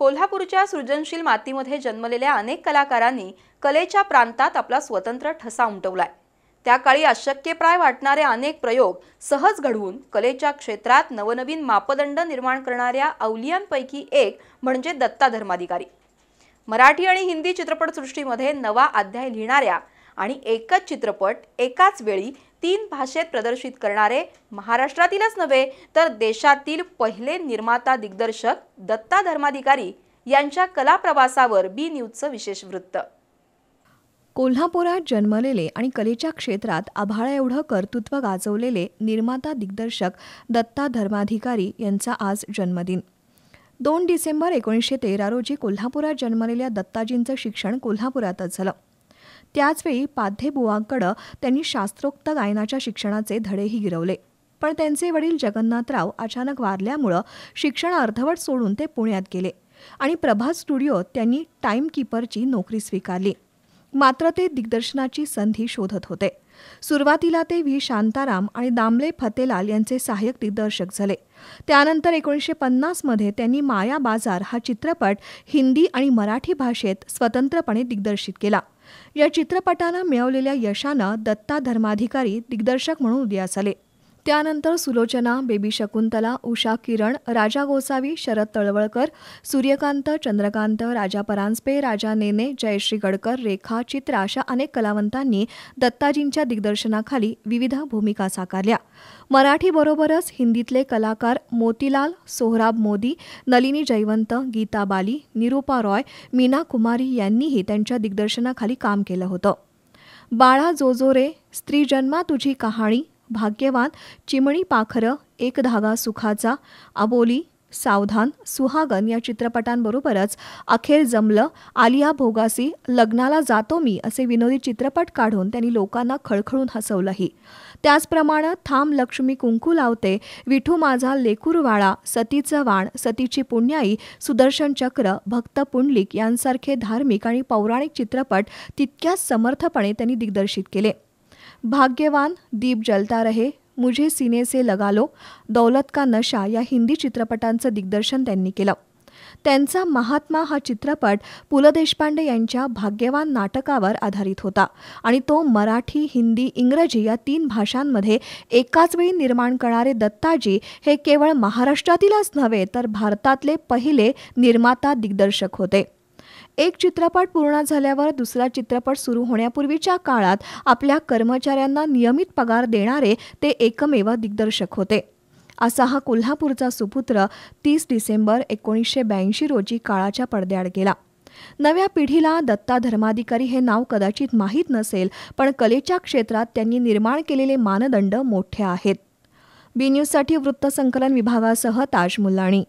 कोल्हापूरच्या सृजनशील मातीमध्ये जन्मलेल्या अनेक कलाकारांनी कलेच्या प्रांतात आपला स्वतंत्र ठसा उमटवलाय त्या काळी अशक्यप्राय वाटणारे अनेक प्रयोग सहज घडवून कलेच्या क्षेत्रात नवनवीन मापदंड निर्माण करणाऱ्या अवलियांपैकी एक म्हणजे दत्ता धर्माधिकारी मराठी आणि हिंदी चित्रपटसृष्टीमध्ये नवा अध्याय लिहिणाऱ्या आणि एकच चित्रपट एकाच वेळी तीन भाषेत प्रदर्शित करणारे महाराष्ट्रातीलच नव्हे तर देशातील पहिले निर्माता दिग्दर्शक दत्ता धर्माधिकारी यांच्या कला प्रवासावर बी न्यूजचं विशेष वृत्त कोल्हापुरात जन्मलेले आणि कलेच्या क्षेत्रात आभाळ एवढं कर्तृत्व गाजवलेले निर्माता दिग्दर्शक दत्ता धर्माधिकारी यांचा आज जन्मदिन दोन डिसेंबर एकोणीसशे तेरा रोजी कोल्हापुरात जन्मलेल्या दत्ताजींचं शिक्षण कोल्हापुरातच झालं त्याचवेळी पाध्येबुवांकडं त्यांनी शास्त्रोक्त गायनाच्या शिक्षणाचे धडेही गिरवले पण त्यांचे वडील जगन्नाथराव अचानक वारल्यामुळं शिक्षण अर्धवट सोडून ते पुण्यात गेले आणि प्रभात स्टुडिओत त्यांनी टाईमकीपरची नोकरी स्वीकारली मात्र ते दिग्दर्शनाची संधी शोधत होते सुरुवातीला ते व्ही शांताराम आणि दामले फतेलाल यांचे सहाय्यक दिग्दर्शक झाले त्यानंतर एकोणीसशे पन्नासमध्ये त्यांनी माया बाजार हा चित्रपट हिंदी आणि मराठी भाषेत स्वतंत्रपणे दिग्दर्शित केला या चित्रपटाला मिळवलेल्या यशानं दत्ता धर्माधिकारी दिग्दर्शक म्हणून उदयास आले त्यानंतर सुलोचना बेबी शकुंतला उषा किरण राजा गोसावी शरद तळवळकर सूर्यकांत चंद्रकांत राजा परांजपे राजा नेने जयश्री गडकर रेखा चित्र अशा अनेक कलावंतांनी दत्ताजींच्या दिग्दर्शनाखाली विविध भूमिका साकारल्या मराठीबरोबरच हिंदीतले कलाकार मोतीलाल सोहराब मोदी नलिनी जयवंत गीता बाली निरूपा रॉय मीना कुमारी यांनीही त्यांच्या दिग्दर्शनाखाली काम केलं होतं बाळा जोजोरे स्त्री जन्मा तुझी कहाणी भाग्यवान चिमणी पाखरं एक धागा सुखाचा अबोली सावधान सुहागन या चित्रपटांबरोबरच अखेर जमलं आलिया भोगासी लग्नाला जातो मी असे विनोदी चित्रपट काढून त्यांनी लोकांना खळखळून हसवलंही त्याचप्रमाणे थांब लक्ष्मी कुंकू लावते विठू माझा लेकूरवाळा सतीचं वाण सतीची पुण्याई सुदर्शन चक्र भक्त पुंडलिक यांसारखे धार्मिक आणि पौराणिक चित्रपट तितक्याच समर्थपणे त्यांनी दिग्दर्शित केले भाग्यवान दीप जलता रहे मुझे सीने से लगा लो दौलत का नशा या हिंदी चित्रपटांचं दिग्दर्शन त्यांनी केलं त्यांचा महात्मा हा चित्रपट पु ल देशपांडे यांच्या भाग्यवान नाटकावर आधारित होता आणि तो मराठी हिंदी इंग्रजी या तीन भाषांमध्ये एकाच वेळी निर्माण करणारे दत्ताजी हे केवळ महाराष्ट्रातीलच नव्हे तर भारतातले पहिले निर्माता दिग्दर्शक होते एक चित्रपट पूर्ण झाल्यावर दुसरा चित्रपट सुरू होण्यापूर्वीच्या काळात आपल्या कर्मचाऱ्यांना नियमित पगार देणारे ते एकमेव दिग्दर्शक होते असा हा कोल्हापूरचा सुपुत्र तीस डिसेंबर एकोणीसशे ब्याऐंशी रोजी काळाच्या पडद्याआड गेला नव्या पिढीला दत्ता धर्माधिकारी हे नाव कदाचित माहीत नसेल पण कलेच्या क्षेत्रात त्यांनी निर्माण केलेले मानदंड मोठे आहेत बी न्यूजसाठी वृत्तसंकलन विभागासह ताज मुल्लाणी